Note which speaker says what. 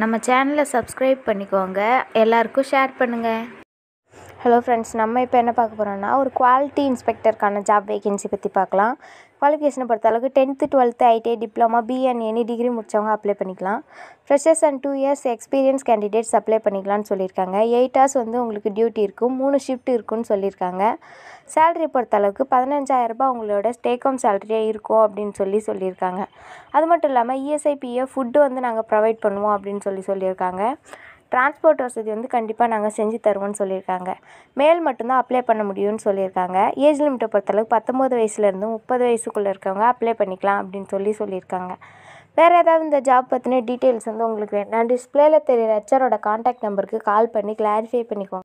Speaker 1: நம்ம சேனலை சப்ஸ்கிரைப் பண்ணிக்கோங்க எல்லாருக்கும் ஷேர் பண்ணுங்கள் ஹலோ ஃப்ரெண்ட்ஸ் நம்ம இப்போ என்ன பார்க்க போகிறோம்னா ஒரு குவாலிட்டி இன்ஸ்பெக்டருக்கான ஜாப் வேகன்சி பற்றி பார்க்கலாம் குவாலிஃபிகேஷனை பொறுத்தளவுக்கு டென்த்து டுவெல்த்து ஐடிஐ டிப்ளமா பிஎன் எனி டிகிரி முடித்தவங்க அப்ளை பண்ணிக்கலாம் freshers and two years experience candidates apply பண்ணிக்கலாம்னு சொல்லியிருக்காங்க எயிட் ஹவர்ஸ் வந்து உங்களுக்கு டியூட்டி இருக்கும் மூணு ஷிஃப்ட் இருக்கும்னு சொல்லியிருக்காங்க சேலரி பொறுத்த அளவுக்கு பதினஞ்சாயிரரூபா உங்களோட ஸ்டேக் ஹோம் சேலரியாக இருக்கும் அப்படின்னு சொல்லி சொல்லியிருக்காங்க அது மட்டும் இல்லாமல் இஎஸ்ஐபியை e ஃபுட்டு வந்து நாங்கள் ப்ரொவைட் பண்ணுவோம் அப்படின்னு சொல்லி சொல்லியிருக்காங்க டிரான்ஸ்போர்ட் வசதி வந்து கண்டிப்பாக நாங்கள் செஞ்சு தருவோம்னு சொல்லியிருக்காங்க மேல் மட்டும்தான் அப்ளை பண்ண முடியும்னு சொல்லியிருக்காங்க ஏஜ் லிமிட்டை பொறுத்தளவுக்கு பத்தொம்போது வயசுலேருந்து முப்பது வயசுக்குள்ளே இருக்கவங்க அப்ளை பண்ணிக்கலாம் அப்படின்னு சொல்லி சொல்லியிருக்காங்க வேறு ஏதாவது இந்த ஜாப் பற்றின டீட்டெயில்ஸ் வந்து உங்களுக்கு வேணும் டிஸ்பிளேயில் தெரியுற ஹெச்ஆரோட காண்டாக்ட் நம்பருக்கு கால் பண்ணி கிளாரிஃபை பண்ணிக்கோங்க